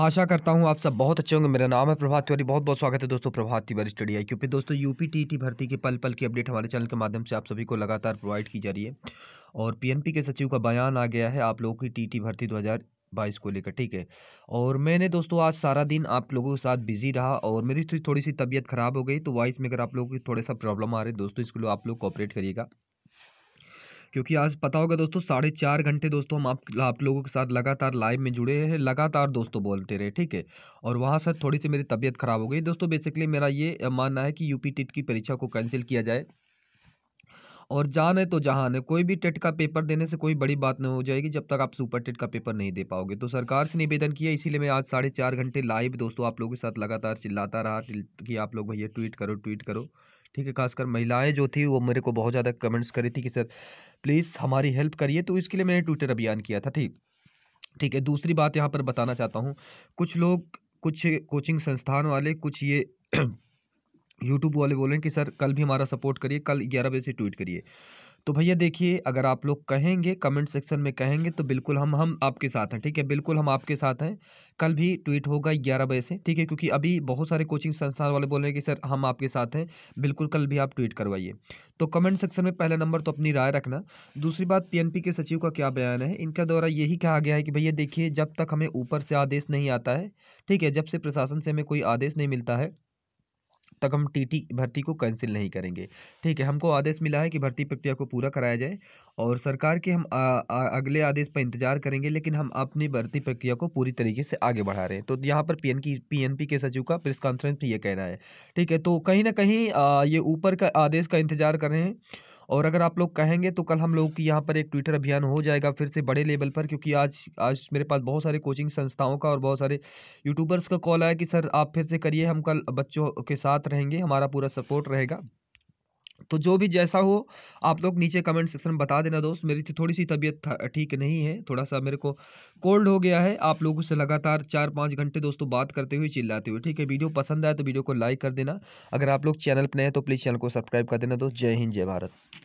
आशा करता हूँ आप सब बहुत अच्छे होंगे मेरा नाम है प्रभात तिवारी बहुत बहुत स्वागत है दोस्तों Prabhat Tiwari study I Q दोस्तों यूपी टी भर्ती के पल पल की अपडेट हमारे चैनल के माध्यम से आप सभी को लगातार प्रोवाइड की जा रही है और पीएनपी के सचिव का बयान आ गया है आप लोगों की टी भर्ती दो बाईस को लेकर ठीक है और मैंने दोस्तों आज सारा दिन आप लोगों के साथ बिजी रहा और मेरी थोड़ी सी तबीयत खराब हो गई तो वॉइस में अगर आप लोगों की थोड़ा सा प्रॉब्लम आ रही है दोस्तों इसके लिए आप लोग कॉपरेट करिएगा क्योंकि आज पता होगा दोस्तों साढ़े चार घंटे दोस्तों हम आप आप लोगों के साथ लगातार लाइव में जुड़े हैं लगातार दोस्तों बोलते रहे ठीक है और वहाँ से थोड़ी सी मेरी तबीयत खराब हो गई दोस्तों बेसिकली मेरा ये मानना है कि यूपी टिट की परीक्षा को कैंसिल किया जाए और जान है तो जहान है कोई भी टेट का पेपर देने से कोई बड़ी बात नहीं हो जाएगी जब तक आप सुपर टेट का पेपर नहीं दे पाओगे तो सरकार से निवेदन किया इसीलिए मैं आज साढ़े चार घंटे लाइव दोस्तों आप लोगों के साथ लगातार चिल्लाता रहा कि आप लोग भैया ट्वीट करो ट्वीट करो ठीक है खासकर महिलाएं जो थी वो मेरे को बहुत ज़्यादा कमेंट्स करी थी कि सर प्लीज़ हमारी हेल्प करिए तो इसके लिए मैंने ट्विटर अभियान किया था ठीक ठीक है दूसरी बात यहाँ पर बताना चाहता हूँ कुछ लोग कुछ कोचिंग संस्थान वाले कुछ ये यूट्यूब वाले बोल रहे हैं कि सर कल भी हमारा सपोर्ट करिए कल ग्यारह बजे से ट्वीट करिए तो भैया देखिए अगर आप लोग कहेंगे कमेंट सेक्शन में कहेंगे तो बिल्कुल हम हम आपके साथ हैं ठीक है बिल्कुल हम आपके साथ हैं कल भी ट्वीट होगा ग्यारह बजे से ठीक है क्योंकि अभी बहुत सारे कोचिंग संस्थान वाले बोल रहे हैं कि सर हम आपके साथ हैं बिल्कुल कल भी आप ट्वीट करवाइए तो कमेंट सेक्शन में पहला नंबर तो अपनी राय रखना दूसरी बात पी के सचिव का क्या बयान है इनका द्वारा यही कहा गया है कि भैया देखिए जब तक हमें ऊपर से आदेश नहीं आता है ठीक है जब से प्रशासन से हमें कोई आदेश नहीं मिलता है तक हम टीटी भर्ती को कैंसिल नहीं करेंगे ठीक है हमको आदेश मिला है कि भर्ती प्रक्रिया को पूरा कराया जाए और सरकार के हम आ, आ, अगले आदेश पर इंतजार करेंगे लेकिन हम अपनी भर्ती प्रक्रिया को पूरी तरीके से आगे बढ़ा रहे हैं तो यहाँ पर पी की के सचिव का प्रेस कॉन्फ्रेंस में ये कहना है ठीक है तो कहीं ना कहीं ये ऊपर का आदेश का इंतजार कर रहे हैं और अगर आप लोग कहेंगे तो कल हम लोगों की यहाँ पर एक ट्विटर अभियान हो जाएगा फिर से बड़े लेवल पर क्योंकि आज आज मेरे पास बहुत सारे कोचिंग संस्थाओं का और बहुत सारे यूट्यूबर्स का कॉल आया कि सर आप फिर से करिए हम कल बच्चों के साथ रहेंगे हमारा पूरा सपोर्ट रहेगा तो जो भी जैसा हो आप लोग नीचे कमेंट सेक्शन में बता देना दोस्त मेरी तो थोड़ी सी तबीयत ठीक नहीं है थोड़ा सा मेरे को कोल्ड हो गया है आप लोगों से लगातार चार पाँच घंटे दोस्तों बात करते हुए चिल्लाते हुए ठीक है वीडियो पसंद आए तो वीडियो को लाइक कर देना अगर आप लोग चैनल पर नए हैं तो प्लीज़ चैनल को सब्सक्राइब कर देना दोस्त जय हिंद जय भारत